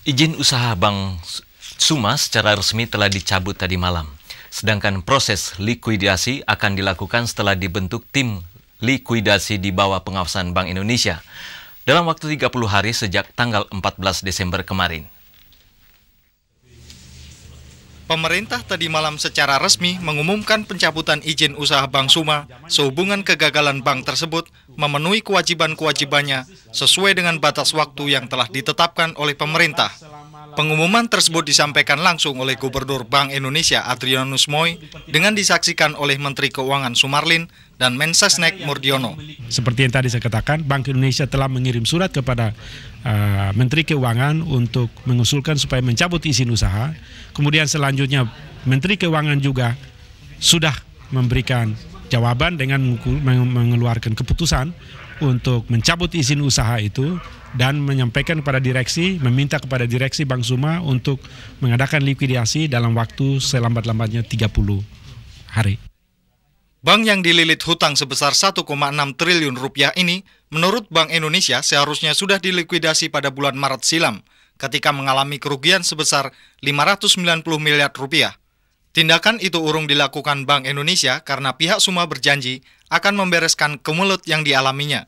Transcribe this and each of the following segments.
Izin usaha Bank Suma secara resmi telah dicabut tadi malam. Sedangkan proses likuidasi akan dilakukan setelah dibentuk tim likuidasi di bawah pengawasan Bank Indonesia dalam waktu 30 hari sejak tanggal 14 Desember kemarin. Pemerintah tadi malam secara resmi mengumumkan pencabutan izin usaha Bank Suma sehubungan kegagalan bank tersebut memenuhi kewajiban-kewajibannya sesuai dengan batas waktu yang telah ditetapkan oleh pemerintah. Pengumuman tersebut disampaikan langsung oleh Gubernur Bank Indonesia Adrianus Moy dengan disaksikan oleh Menteri Keuangan Sumarlin dan Mensesnek Murdiono. Seperti yang tadi saya katakan, Bank Indonesia telah mengirim surat kepada uh, Menteri Keuangan untuk mengusulkan supaya mencabut izin usaha. Kemudian selanjutnya Menteri Keuangan juga sudah memberikan jawaban dengan mengeluarkan keputusan untuk mencabut izin usaha itu dan menyampaikan kepada direksi, meminta kepada direksi Bank Suma untuk mengadakan likuidasi dalam waktu selambat-lambatnya 30 hari. Bank yang dililit hutang sebesar 1,6 triliun rupiah ini, menurut Bank Indonesia seharusnya sudah dilikuidasi pada bulan Maret silam ketika mengalami kerugian sebesar 590 miliar rupiah. Tindakan itu urung dilakukan Bank Indonesia karena pihak Suma berjanji akan membereskan kemulut yang dialaminya.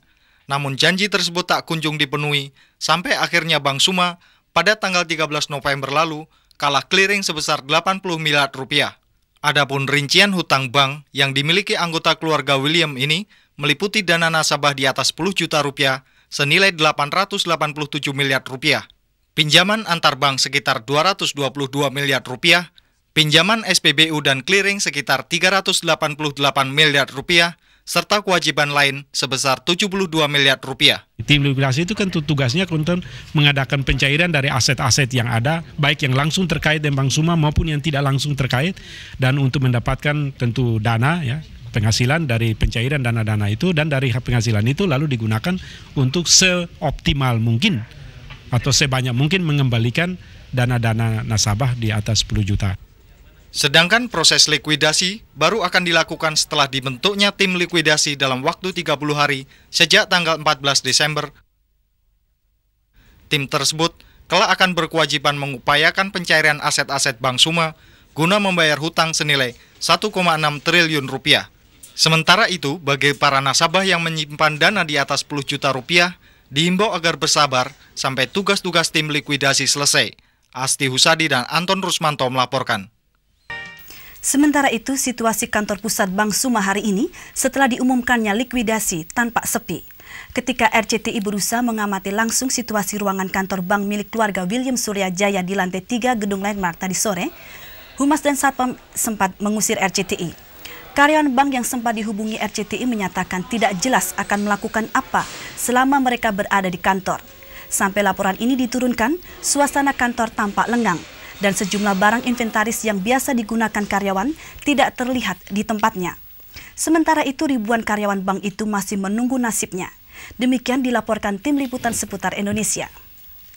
Namun janji tersebut tak kunjung dipenuhi sampai akhirnya Bank Suma pada tanggal 13 November lalu kalah clearing sebesar 80 miliar rupiah. Adapun rincian hutang bank yang dimiliki anggota keluarga William ini meliputi dana nasabah di atas 10 juta rupiah senilai 887 miliar rupiah, pinjaman antar bank sekitar 222 miliar rupiah, pinjaman SPBU dan clearing sekitar 388 miliar rupiah, serta kewajiban lain sebesar 72 miliar rupiah. Tim likuidasi itu kan tugasnya konten mengadakan pencairan dari aset-aset yang ada, baik yang langsung terkait dengan Bank Suma maupun yang tidak langsung terkait, dan untuk mendapatkan tentu dana ya penghasilan dari pencairan dana-dana itu dan dari penghasilan itu lalu digunakan untuk seoptimal mungkin atau sebanyak mungkin mengembalikan dana-dana nasabah di atas 10 juta. Sedangkan proses likuidasi baru akan dilakukan setelah dibentuknya tim likuidasi dalam waktu 30 hari sejak tanggal 14 Desember. Tim tersebut kelak akan berkewajiban mengupayakan pencairan aset-aset Bank Suma guna membayar hutang senilai 1,6 triliun rupiah. Sementara itu, bagi para nasabah yang menyimpan dana di atas 10 juta rupiah, diimbau agar bersabar sampai tugas-tugas tim likuidasi selesai. Asti Husadi dan Anton Rusmanto melaporkan. Sementara itu, situasi kantor pusat Bank Suma hari ini setelah diumumkannya likuidasi tanpa sepi. Ketika RCTI berusaha mengamati langsung situasi ruangan kantor bank milik keluarga William Surya Jaya di lantai 3 gedung Landmark tadi sore, Humas dan Satpam sempat mengusir RCTI. Karyawan bank yang sempat dihubungi RCTI menyatakan tidak jelas akan melakukan apa selama mereka berada di kantor. Sampai laporan ini diturunkan, suasana kantor tampak lengang dan sejumlah barang inventaris yang biasa digunakan karyawan tidak terlihat di tempatnya. Sementara itu ribuan karyawan bank itu masih menunggu nasibnya. Demikian dilaporkan tim liputan seputar Indonesia.